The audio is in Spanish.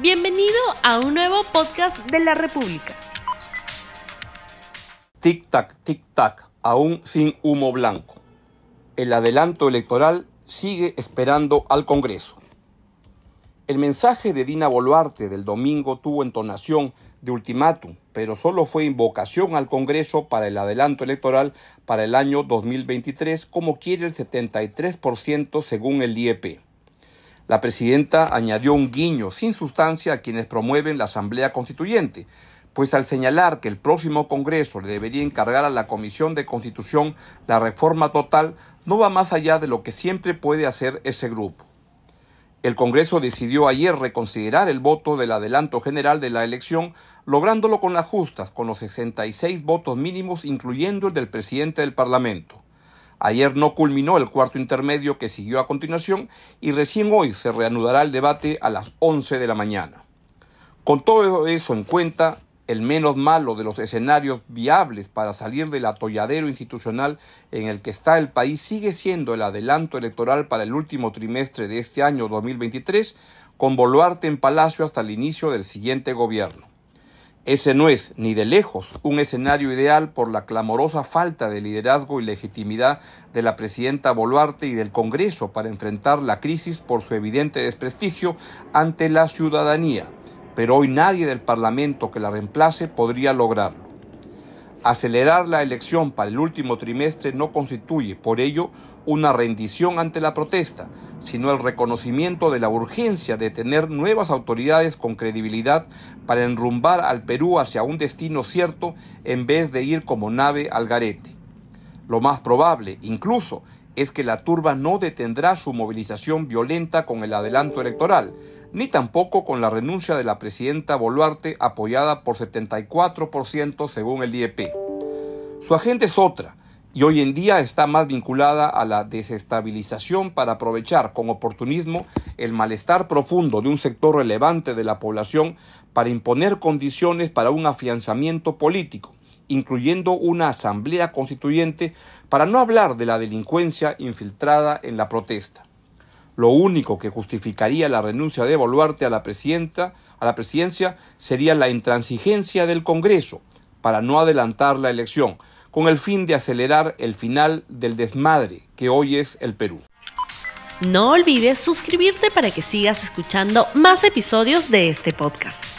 Bienvenido a un nuevo podcast de la República. Tic-tac, tic-tac, aún sin humo blanco. El adelanto electoral sigue esperando al Congreso. El mensaje de Dina Boluarte del domingo tuvo entonación de ultimátum, pero solo fue invocación al Congreso para el adelanto electoral para el año 2023, como quiere el 73% según el IEP. La presidenta añadió un guiño sin sustancia a quienes promueven la Asamblea Constituyente, pues al señalar que el próximo Congreso le debería encargar a la Comisión de Constitución la reforma total, no va más allá de lo que siempre puede hacer ese grupo. El Congreso decidió ayer reconsiderar el voto del adelanto general de la elección, lográndolo con las justas, con los 66 votos mínimos, incluyendo el del presidente del Parlamento. Ayer no culminó el cuarto intermedio que siguió a continuación y recién hoy se reanudará el debate a las 11 de la mañana. Con todo eso en cuenta, el menos malo de los escenarios viables para salir del atolladero institucional en el que está el país sigue siendo el adelanto electoral para el último trimestre de este año 2023, con Boluarte en Palacio hasta el inicio del siguiente gobierno. Ese no es, ni de lejos, un escenario ideal por la clamorosa falta de liderazgo y legitimidad de la presidenta Boluarte y del Congreso para enfrentar la crisis por su evidente desprestigio ante la ciudadanía. Pero hoy nadie del Parlamento que la reemplace podría lograrlo. Acelerar la elección para el último trimestre no constituye, por ello, una rendición ante la protesta, sino el reconocimiento de la urgencia de tener nuevas autoridades con credibilidad para enrumbar al Perú hacia un destino cierto en vez de ir como nave al garete. Lo más probable, incluso, es que la turba no detendrá su movilización violenta con el adelanto electoral, ni tampoco con la renuncia de la presidenta Boluarte apoyada por 74% según el IEP. Su agenda es otra y hoy en día está más vinculada a la desestabilización para aprovechar con oportunismo el malestar profundo de un sector relevante de la población para imponer condiciones para un afianzamiento político incluyendo una asamblea constituyente, para no hablar de la delincuencia infiltrada en la protesta. Lo único que justificaría la renuncia de Boluarte a la, presidenta, a la presidencia sería la intransigencia del Congreso para no adelantar la elección, con el fin de acelerar el final del desmadre que hoy es el Perú. No olvides suscribirte para que sigas escuchando más episodios de este podcast.